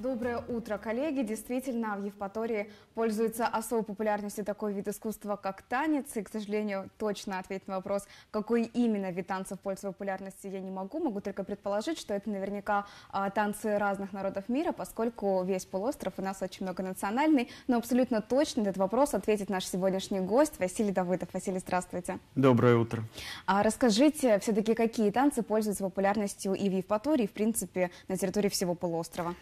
Доброе утро, коллеги! Действительно, в Евпатории пользуется особой популярностью такой вид искусства, как танец. И, к сожалению, точно ответить на вопрос, какой именно вид танцев пользуется популярностью, я не могу. Могу только предположить, что это наверняка а, танцы разных народов мира, поскольку весь полуостров у нас очень многонациональный. Но абсолютно точно этот вопрос ответит наш сегодняшний гость Василий Давыдов. Василий, здравствуйте! Доброе утро! А, расскажите, все-таки какие танцы пользуются популярностью и в Евпатории, и, в принципе, на территории всего полуострова?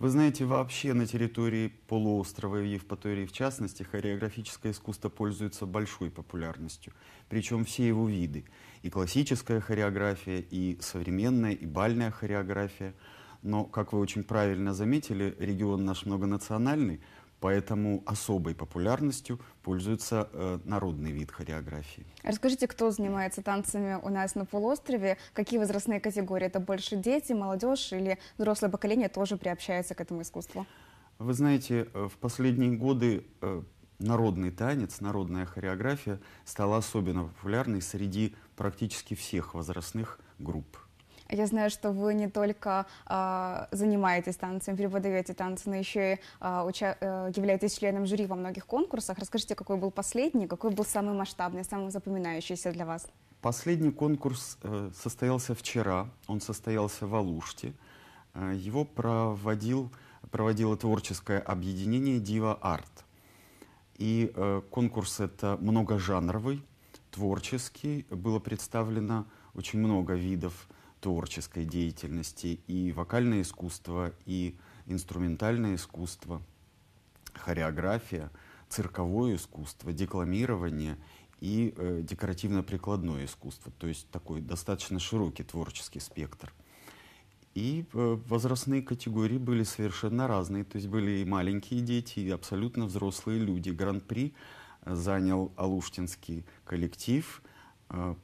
Вы знаете, вообще на территории полуострова и Евпатории, в частности, хореографическое искусство пользуется большой популярностью, причем все его виды. И классическая хореография, и современная, и бальная хореография. Но, как вы очень правильно заметили, регион наш многонациональный – Поэтому особой популярностью пользуется э, народный вид хореографии. Расскажите, кто занимается танцами у нас на полуострове? Какие возрастные категории? Это больше дети, молодежь или взрослое поколение тоже приобщается к этому искусству? Вы знаете, э, в последние годы э, народный танец, народная хореография стала особенно популярной среди практически всех возрастных групп. Я знаю, что вы не только э, занимаетесь танцем, преподаете танцы, но еще и э, уча- э, являетесь членом жюри во многих конкурсах. Расскажите, какой был последний, какой был самый масштабный, самый запоминающийся для вас? Последний конкурс э, состоялся вчера, он состоялся в Алуште. Э, его проводил, проводило творческое объединение «Дива Арт». И э, конкурс это многожанровый, творческий, было представлено очень много видов творческой деятельности, и вокальное искусство, и инструментальное искусство, хореография, цирковое искусство, декламирование и э, декоративно-прикладное искусство, то есть такой достаточно широкий творческий спектр. И э, возрастные категории были совершенно разные, то есть были и маленькие дети, и абсолютно взрослые люди. Гран-при занял Алуштинский коллектив, э,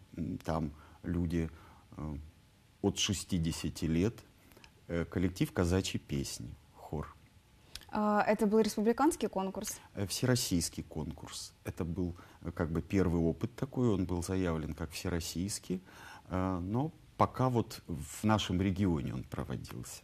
там люди э, от 60 лет э, коллектив казачьей песни, хор. А, это был республиканский конкурс? Э, всероссийский конкурс. Это был э, как бы первый опыт такой, он был заявлен как всероссийский, но пока вот в нашем регионе он проводился.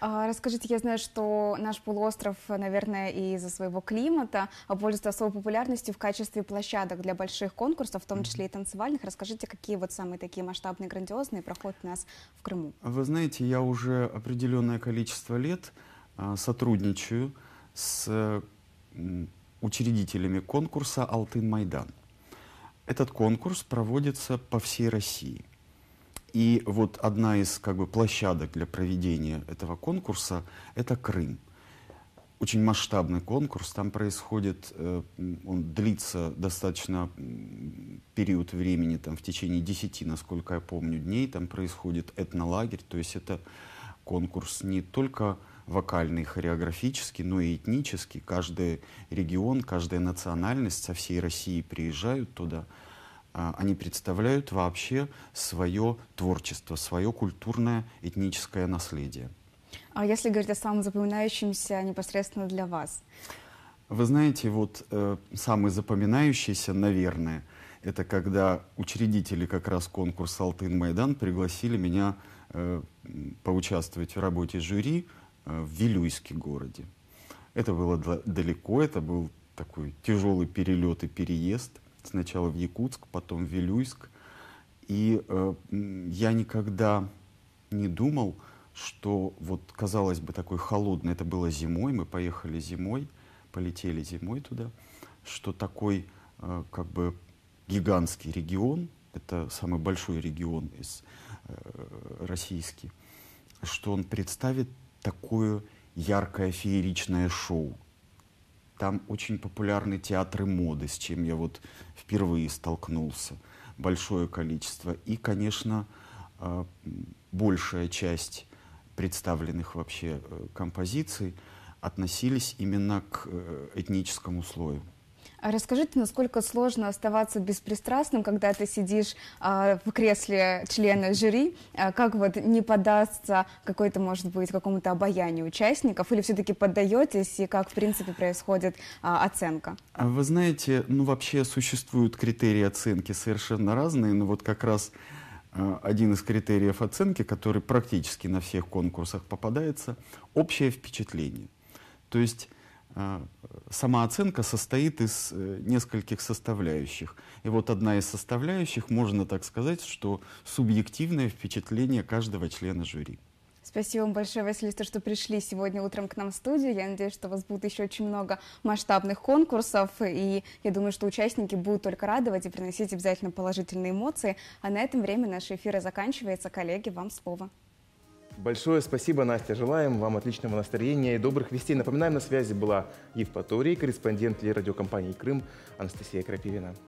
А, расскажите, я знаю, что наш полуостров, наверное, из-за своего климата пользуется особой популярностью в качестве площадок для больших конкурсов, в том числе и танцевальных. Расскажите, какие вот самые такие масштабные, грандиозные проходят у нас в Крыму? Вы знаете, я уже определенное количество лет а, сотрудничаю с учредителями конкурса «Алтын Майдан». Этот конкурс проводится по всей России. И вот одна из как бы, площадок для проведения этого конкурса – это Крым. Очень масштабный конкурс, там происходит, э, он длится достаточно период времени, там, в течение 10, насколько я помню, дней, там происходит этнолагерь, то есть это конкурс не только вокальный, хореографический, но и этнический. Каждый регион, каждая национальность со всей России приезжают туда – а, они представляют вообще свое творчество, свое культурное этническое наследие. А если говорить о самом запоминающемся непосредственно для вас? Вы знаете, вот э, самый запоминающийся, наверное, это когда учредители как раз конкурса «Алтын Майдан» пригласили меня э, поучаствовать в работе жюри э, в Вилюйске городе. Это было далеко, это был такой тяжелый перелет и переезд – сначала в Якутск, потом в Вилюйск. И э, я никогда не думал, что вот, казалось бы, такой холодный, это было зимой, мы поехали зимой, полетели зимой туда, что такой э, как бы гигантский регион, это самый большой регион из э, российский, что он представит такое яркое фееричное шоу, там очень популярны театры моды, с чем я вот впервые столкнулся. Большое количество. И, конечно, э, большая часть представленных вообще э, композиций относились именно к э, этническому слою. А расскажите, насколько сложно оставаться беспристрастным, когда ты сидишь э, в кресле члена жюри, э, как вот не поддастся какой-то, может быть, какому-то обаянию участников, или все-таки поддаетесь, и как, в принципе, происходит э, оценка? Вы знаете, ну вообще существуют критерии оценки совершенно разные, но ну, вот как раз э, один из критериев оценки, который практически на всех конкурсах попадается, общее впечатление. То есть а, самооценка состоит из э, нескольких составляющих. И вот одна из составляющих, можно так сказать, что субъективное впечатление каждого члена жюри. Спасибо вам большое, Василиста, что пришли сегодня утром к нам в студию. Я надеюсь, что у вас будет еще очень много масштабных конкурсов, и я думаю, что участники будут только радовать и приносить обязательно положительные эмоции. А на этом время наши эфиры заканчивается. Коллеги, вам слово. Большое спасибо, Настя. Желаем вам отличного настроения и добрых вестей. Напоминаем, на связи была Евпатория, корреспондент телерадиокомпании «Крым» Анастасия Крапивина.